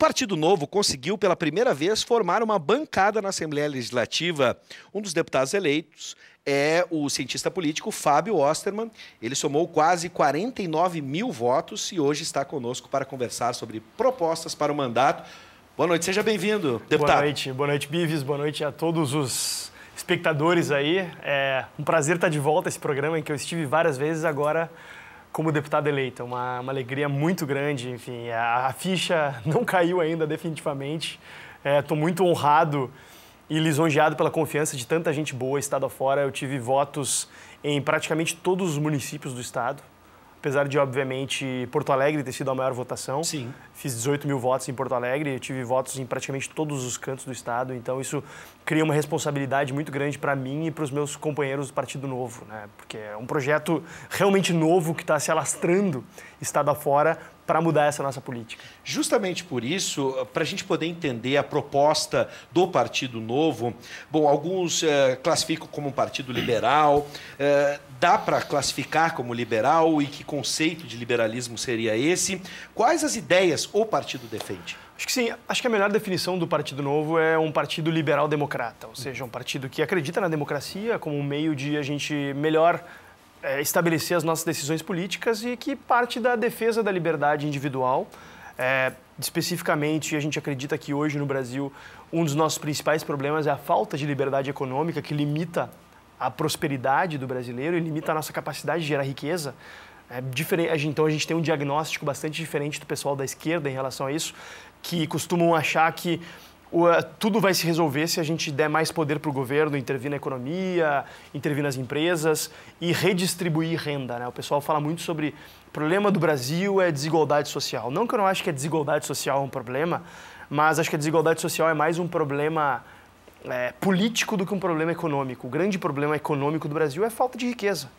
Partido Novo conseguiu pela primeira vez formar uma bancada na Assembleia Legislativa. Um dos deputados eleitos é o cientista político Fábio Osterman. Ele somou quase 49 mil votos e hoje está conosco para conversar sobre propostas para o mandato. Boa noite, seja bem-vindo, deputado. Boa noite, boa noite, Bives, boa noite a todos os espectadores aí. É um prazer estar de volta a esse programa em que eu estive várias vezes agora como deputado eleito. É uma, uma alegria muito grande, enfim, a, a ficha não caiu ainda definitivamente. Estou é, muito honrado e lisonjeado pela confiança de tanta gente boa, estado afora. Eu tive votos em praticamente todos os municípios do estado apesar de, obviamente, Porto Alegre ter sido a maior votação. Sim. Fiz 18 mil votos em Porto Alegre, tive votos em praticamente todos os cantos do estado, então isso cria uma responsabilidade muito grande para mim e para os meus companheiros do Partido Novo, né? Porque é um projeto realmente novo que está se alastrando estado afora para mudar essa nossa política. Justamente por isso, para a gente poder entender a proposta do Partido Novo, bom, alguns eh, classificam como um partido liberal, eh, dá para classificar como liberal e que conceito de liberalismo seria esse? Quais as ideias o partido defende? Acho que sim. Acho que a melhor definição do Partido Novo é um partido liberal-democrata, ou seja, um partido que acredita na democracia como um meio de a gente melhor é, estabelecer as nossas decisões políticas e que parte da defesa da liberdade individual. É, especificamente, a gente acredita que hoje no Brasil um dos nossos principais problemas é a falta de liberdade econômica que limita a prosperidade do brasileiro e limita a nossa capacidade de gerar riqueza. É diferente, então a gente tem um diagnóstico bastante diferente do pessoal da esquerda em relação a isso, que costumam achar que eh, tudo vai se resolver se a gente der mais poder para o governo intervir na economia, intervir nas empresas e redistribuir renda. Né? O pessoal fala muito sobre o problema do Brasil é desigualdade social. Não que eu não acho que a desigualdade social é um problema, mas acho que a desigualdade social é mais um problema é, político do que um problema econômico. O grande problema econômico do Brasil é a falta de riqueza.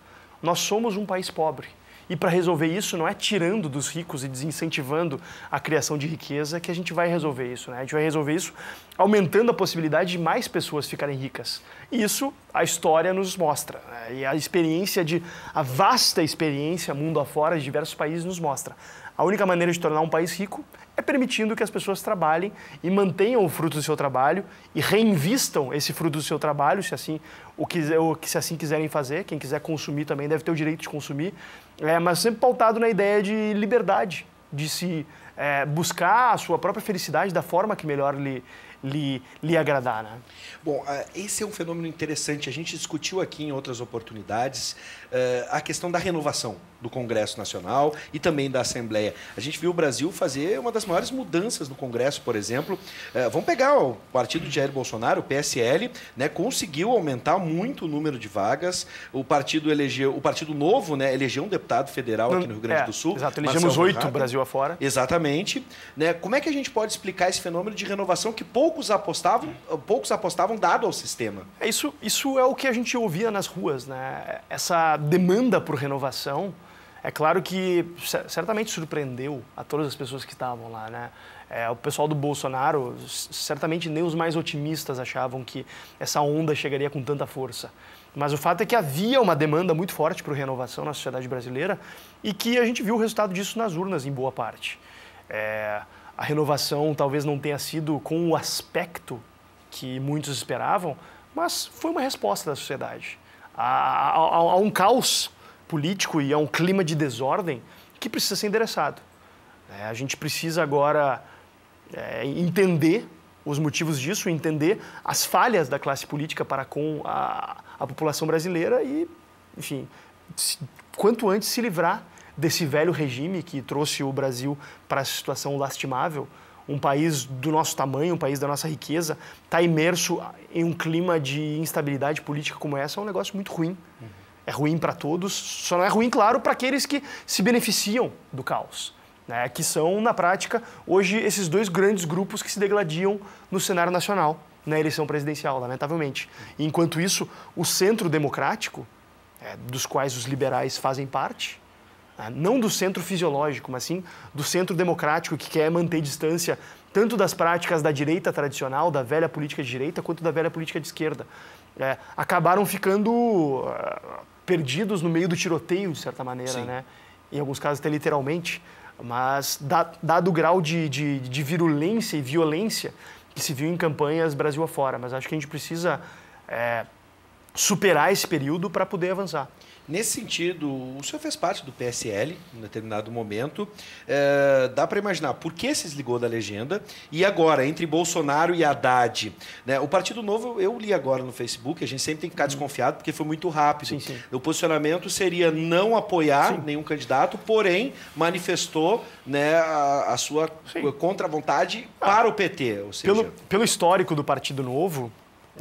Nós somos um país pobre. E para resolver isso, não é tirando dos ricos e desincentivando a criação de riqueza que a gente vai resolver isso. Né? A gente vai resolver isso aumentando a possibilidade de mais pessoas ficarem ricas. Isso a história nos mostra. Né? E a experiência de. a vasta experiência mundo afora de diversos países nos mostra. A única maneira de tornar um país rico é permitindo que as pessoas trabalhem e mantenham o fruto do seu trabalho e reinvistam esse fruto do seu trabalho, se assim o que ou se assim quiserem fazer. Quem quiser consumir também deve ter o direito de consumir, é, mas sempre pautado na ideia de liberdade, de se é, buscar a sua própria felicidade da forma que melhor lhe, lhe, lhe agradar. Né? Bom, ah, esse é um fenômeno interessante. A gente discutiu aqui em outras oportunidades ah, a questão da renovação do Congresso Nacional e também da Assembleia. A gente viu o Brasil fazer uma das maiores mudanças no Congresso, por exemplo. Ah, vamos pegar o partido de Jair Bolsonaro, o PSL, né, conseguiu aumentar muito o número de vagas. O partido elegeu, o partido novo, né, elegeu um deputado federal aqui no Rio Grande é, do Sul. Exato, elegemos oito Brasil afora. Exatamente. Né, como é que a gente pode explicar esse fenômeno de renovação que pouco poucos apostavam, poucos apostavam dado ao sistema. É isso, isso é o que a gente ouvia nas ruas, né? Essa demanda por renovação. É claro que certamente surpreendeu a todas as pessoas que estavam lá, né? É, o pessoal do Bolsonaro, certamente nem os mais otimistas achavam que essa onda chegaria com tanta força. Mas o fato é que havia uma demanda muito forte por renovação na sociedade brasileira e que a gente viu o resultado disso nas urnas, em boa parte. É, a renovação talvez não tenha sido com o aspecto que muitos esperavam, mas foi uma resposta da sociedade a, a, a um caos político e a um clima de desordem que precisa ser endereçado. É, a gente precisa agora é, entender os motivos disso, entender as falhas da classe política para com a, a população brasileira e, enfim, se, quanto antes se livrar desse velho regime que trouxe o Brasil para a situação lastimável. Um país do nosso tamanho, um país da nossa riqueza, está imerso em um clima de instabilidade política como essa, é um negócio muito ruim. Uhum. É ruim para todos, só não é ruim, claro, para aqueles que se beneficiam do caos. Né? Que são, na prática, hoje esses dois grandes grupos que se degladiam no cenário nacional na eleição presidencial, lamentavelmente. Uhum. enquanto isso, o centro democrático, é, dos quais os liberais fazem parte, ah, não do centro fisiológico, mas sim do centro democrático que quer manter distância tanto das práticas da direita tradicional, da velha política de direita, quanto da velha política de esquerda. É, acabaram ficando ah, perdidos no meio do tiroteio, de certa maneira, né? Em alguns casos, até literalmente. Mas, dado o grau de, de, de virulência e violência que se viu em campanhas Brasil afora. Mas acho que a gente precisa é, superar esse período para poder avançar. Nesse sentido, o senhor fez parte do PSL em determinado momento. É, dá para imaginar por que se desligou da legenda. E agora, entre Bolsonaro e Haddad, né? o Partido Novo, eu li agora no Facebook, a gente sempre tem que ficar uhum. desconfiado porque foi muito rápido. Sim, sim. O posicionamento seria não apoiar sim. nenhum candidato, porém manifestou né, a, a sua contra-vontade ah, para o PT. Seja... pelo, pelo histórico do Partido Novo,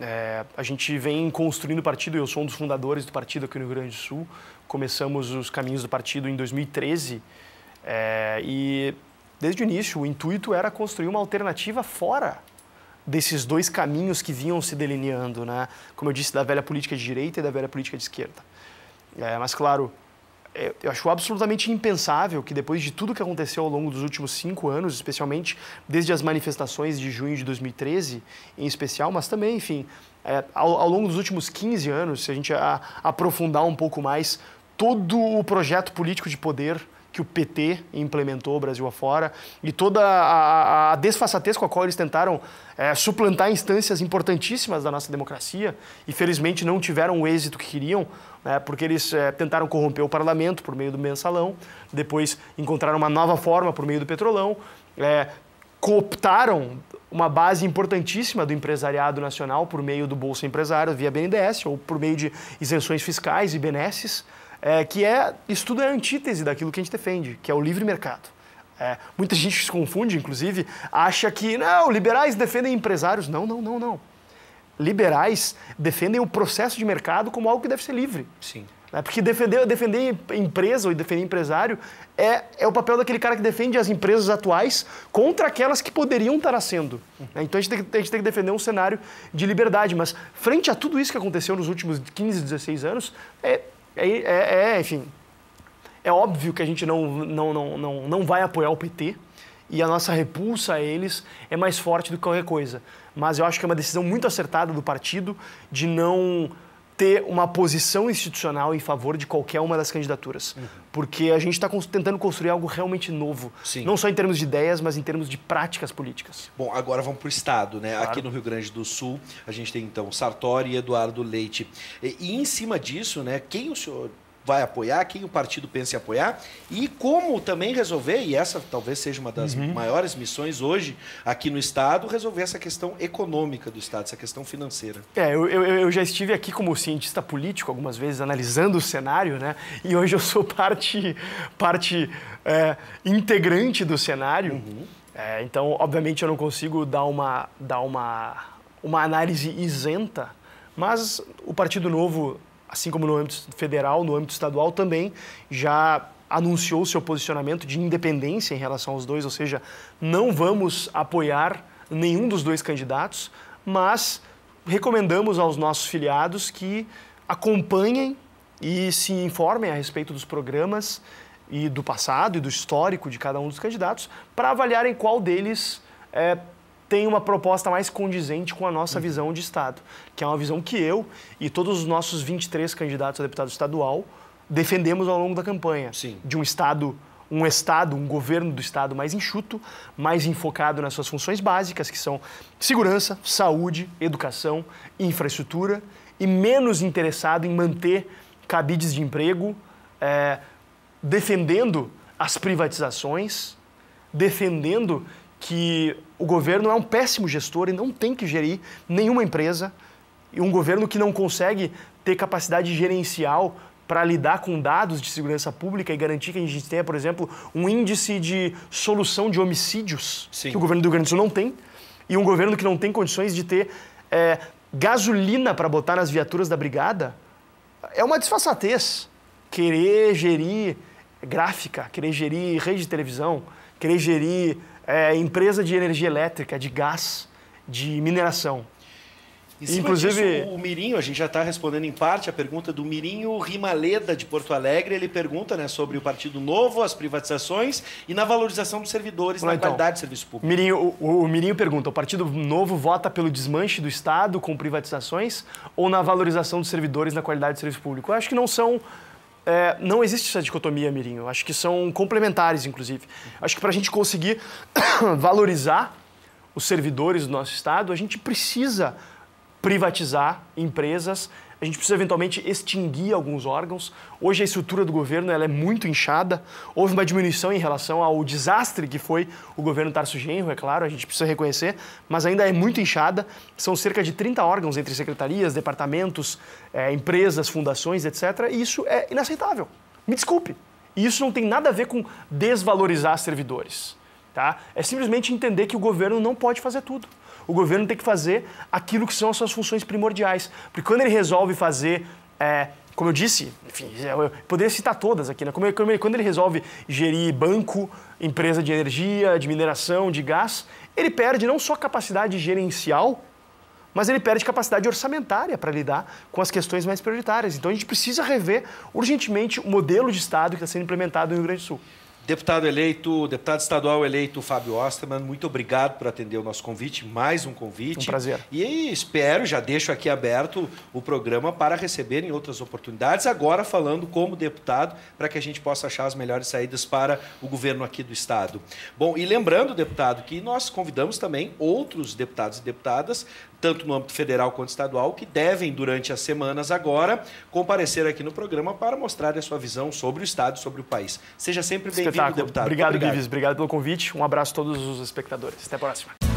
é, a gente vem construindo o partido, eu sou um dos fundadores do partido aqui no Rio Grande do Sul. Começamos os caminhos do partido em 2013 é, e, desde o início, o intuito era construir uma alternativa fora desses dois caminhos que vinham se delineando, né? como eu disse, da velha política de direita e da velha política de esquerda. É, mas, claro, é, eu acho absolutamente impensável que depois de tudo que aconteceu ao longo dos últimos cinco anos, especialmente desde as manifestações de junho de 2013, em especial, mas também, enfim, é, ao, ao, longo dos últimos 15 anos, se a gente a, aprofundar um pouco mais todo o projeto político de poder que o PT implementou Brasil afora e toda a, a, a desfaçatez com a qual eles tentaram é, suplantar instâncias importantíssimas da nossa democracia e felizmente não tiveram o êxito que queriam, né, porque eles é, tentaram corromper o parlamento por meio do mensalão, depois encontraram uma nova forma por meio do petrolão, é, cooptaram uma base importantíssima do empresariado nacional por meio do Bolsa Empresário via BNDES ou por meio de isenções fiscais e benesses, eh, é, que é, isso tudo é a antítese daquilo que a gente defende, que é o livre mercado. É, muita gente se confunde, inclusive, acha que não, liberais defendem empresários. Não, não, não, não liberais defendem o processo de mercado como algo que deve ser livre. Sim. Né? Porque defender, defender empresa ou defender empresário é, é o papel daquele cara que defende as empresas atuais contra aquelas que poderiam estar nascendo. Né? Então a gente, que, a gente, tem que, defender um cenário de liberdade. Mas frente a tudo isso que aconteceu nos últimos 15, 16 anos, é, é, é, é enfim, é óbvio que a gente não, não, não, não, não vai apoiar o PT e a nossa repulsa a eles é mais forte do que qualquer coisa. Mas eu acho que é uma decisão muito acertada do partido de não ter uma posição institucional em favor de qualquer uma das candidaturas. Uhum. Porque a gente está tentando construir algo realmente novo. Sim. Não só em termos de ideias, mas em termos de práticas políticas. Bom, agora vamos para o Estado, né? Claro. Aqui no Rio Grande do Sul, a gente tem então Sartori e Eduardo Leite. E, e em cima disso, né, quem o senhor vai apoiar, quem o partido pensa em apoiar e como também resolver, e essa talvez seja uma das uhum. maiores missões hoje aqui no Estado, resolver essa questão econômica do Estado, essa questão financeira. É, eu, eu, eu já estive aqui como cientista político algumas vezes, analisando o cenário, né? E hoje eu sou parte, parte é, integrante do cenário. Uhum. É, então, obviamente, eu não consigo dar uma, dar uma, uma análise isenta, mas o Partido Novo assim como no âmbito federal, no âmbito estadual também, já anunciou seu posicionamento de independência em relação aos dois, ou seja, não vamos apoiar nenhum dos dois candidatos, mas recomendamos aos nossos filiados que acompanhem e se informem a respeito dos programas e do passado e do histórico de cada um dos candidatos para avaliarem qual deles é, tem uma proposta mais condizente com a nossa uhum. visão de Estado, que é uma visão que eu e todos os nossos 23 candidatos a deputado estadual defendemos ao longo da campanha. Sim. De um Estado um Estado, um governo do Estado mais enxuto, mais enfocado nas suas funções básicas, que são segurança, saúde, educação, infraestrutura, e menos interessado em manter cabides de emprego, é, defendendo as privatizações, defendendo que o governo é um péssimo gestor e não tem que gerir nenhuma empresa. E um governo que não consegue ter capacidade gerencial para lidar com dados de segurança pública e garantir que a gente tenha, por exemplo, um índice de solução de homicídios, Sim. que o governo do Rio Grande do Sul não tem, e um governo que não tem condições de ter é, gasolina para botar nas viaturas da brigada, é uma disfarçatez querer gerir gráfica, querer gerir rede de televisão, querer gerir é, empresa de energia elétrica, de gás, de mineração. E, Inclusive disso, o Mirinho, a gente já está respondendo em parte a pergunta do Mirinho Rimaleda de Porto Alegre. Ele pergunta né, sobre o Partido Novo, as privatizações e na valorização dos servidores, Olá, na então, qualidade do serviço público. Mirinho, o, o Mirinho pergunta: o Partido Novo vota pelo desmanche do Estado com privatizações ou na valorização dos servidores, na qualidade do serviço público? Eu acho que não são é, não existe essa dicotomia, Mirinho. acho que são complementares, inclusive. Acho que para a gente conseguir valorizar os servidores do nosso Estado, a gente precisa privatizar empresas a gente precisa eventualmente extinguir alguns órgãos. Hoje a estrutura do governo ela é muito inchada, houve uma diminuição em relação ao desastre que foi o governo Tarso Genro, é claro, a gente precisa reconhecer, mas ainda é muito inchada. São cerca de 30 órgãos entre secretarias, departamentos, é, empresas, fundações, etc. E isso é inaceitável. Me desculpe, e isso não tem nada a ver com desvalorizar servidores. Tá? É simplesmente entender que o governo não pode fazer tudo o governo tem que fazer aquilo que são as suas funções primordiais. Porque quando ele resolve fazer. É, como eu disse, enfim, eu poderia citar todas aqui, né? Como quando ele resolve gerir banco, empresa de energia, de mineração, de gás, ele perde não só capacidade gerencial, mas ele perde capacidade orçamentária para lidar com as questões mais prioritárias. Então a gente precisa rever urgentemente o modelo de Estado que está sendo implementado no Rio Grande do Sul. Deputado eleito, deputado estadual eleito Fábio Osterman, muito obrigado por atender o nosso convite, mais um convite. Um prazer. E espero, já deixo aqui aberto o programa para receberem outras oportunidades, agora falando como deputado, para que a gente possa achar as melhores saídas para o governo aqui do Estado. Bom, e lembrando, deputado, que nós convidamos também outros deputados e deputadas tanto no âmbito federal quanto estadual, que devem, durante as semanas agora, comparecer aqui no programa para mostrar a sua visão sobre o Estado, sobre o país. Seja sempre bem-vindo, deputado. Obrigado, obrigado. Gives. Obrigado pelo convite. Um abraço a todos os espectadores. Até a próxima.